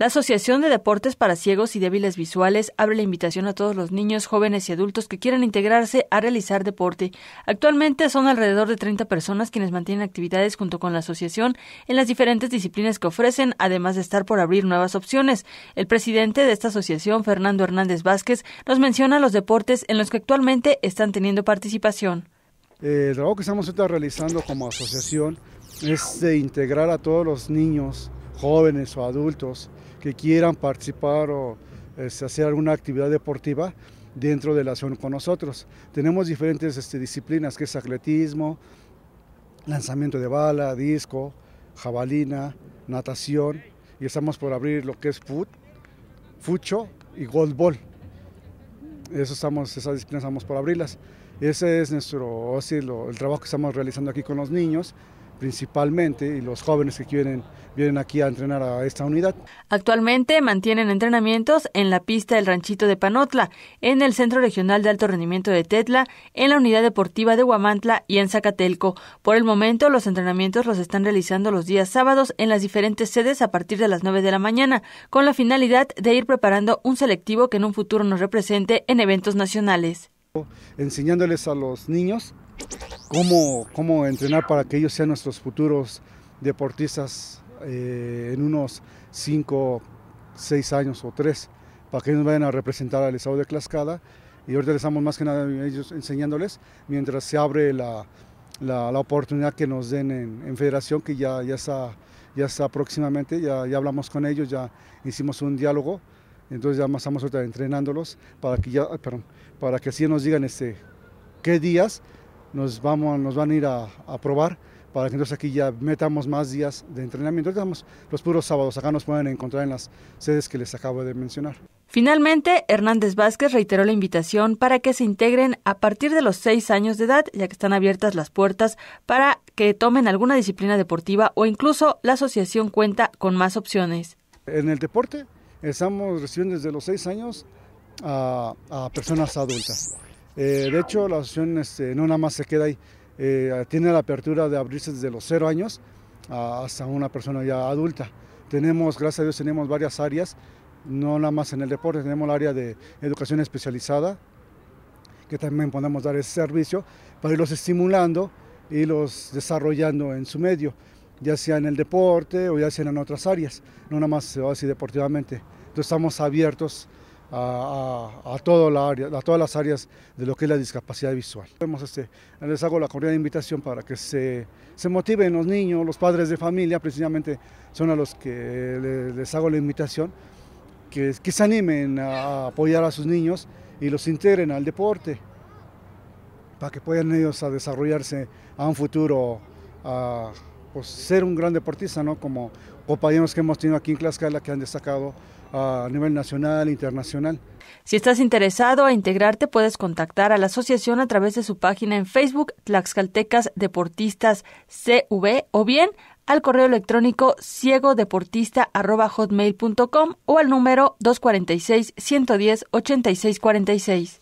La Asociación de Deportes para Ciegos y Débiles Visuales abre la invitación a todos los niños, jóvenes y adultos que quieran integrarse a realizar deporte. Actualmente son alrededor de 30 personas quienes mantienen actividades junto con la asociación en las diferentes disciplinas que ofrecen, además de estar por abrir nuevas opciones. El presidente de esta asociación, Fernando Hernández Vázquez, nos menciona los deportes en los que actualmente están teniendo participación. Eh, el trabajo que estamos realizando como asociación es de integrar a todos los niños, jóvenes o adultos que quieran participar o este, hacer alguna actividad deportiva dentro de la zona con nosotros. Tenemos diferentes este, disciplinas que es atletismo, lanzamiento de bala, disco, jabalina, natación y estamos por abrir lo que es foot, fucho y ball Eso estamos, esas disciplinas estamos por abrirlas. Ese es nuestro, el trabajo que estamos realizando aquí con los niños principalmente y los jóvenes que quieren vienen aquí a entrenar a esta unidad. Actualmente mantienen entrenamientos en la pista del Ranchito de Panotla, en el Centro Regional de Alto Rendimiento de Tetla, en la Unidad Deportiva de Huamantla y en Zacatelco. Por el momento, los entrenamientos los están realizando los días sábados en las diferentes sedes a partir de las 9 de la mañana, con la finalidad de ir preparando un selectivo que en un futuro nos represente en eventos nacionales. Enseñándoles a los niños cómo, entrenar para que ellos sean nuestros futuros deportistas eh, en unos 5, 6 años o 3, para que ellos vayan a representar al estado de Tlaxcala. Y ahorita les estamos más que nada ellos enseñándoles mientras se abre la, la, oportunidad que nos den en, federación, que ya, ya, está, ya está próximamente, ya, ya hablamos con ellos, ya hicimos un diálogo. Entonces ya estamos entrenándolos para que, ya, ah, perdón, para que así nos digan este, qué días nos, vamos, nos van a ir a, probar para que entonces aquí ya metamos más días de entrenamiento. Estamos los puros sábados, acá nos pueden encontrar en las sedes que les acabo de mencionar. Finalmente, Hernández Vázquez reiteró la invitación para que se integren a partir de los seis años de edad, ya que están abiertas las puertas para que tomen alguna disciplina deportiva o incluso la asociación cuenta con más opciones. En el deporte estamos recibiendo desde los seis años a personas adultas. Eh, de hecho, la asociación este, no nada más se queda ahí, eh, tiene la apertura de abrirse desde los cero años hasta una persona ya adulta. Tenemos, gracias a Dios, tenemos varias áreas, no nada más en el deporte, tenemos el área de educación especializada, que también podemos dar ese servicio para irlos estimulando y los desarrollando en su medio, ya sea en el deporte o ya sea en otras áreas, no nada más así deportivamente. Entonces estamos abiertos a, la a todas las áreas de lo que es la discapacidad visual. Este, les hago la cordial invitación para que se, motiven los niños, los padres de familia, precisamente son a los que les, hago la invitación, que, que se animen a apoyar a sus niños y los integren al deporte, para que puedan ellos a desarrollarse a un futuro pues, ser un gran deportista, ¿no? Como compañeros que hemos tenido aquí en Tlaxcala que han destacado ah, a nivel nacional e internacional. Si estás interesado a integrarte, puedes contactar a la asociación a través de su página en Facebook Tlaxcaltecas Deportistas CV o bien al correo electrónico ciegodeportista.com o al número 246 110 8646.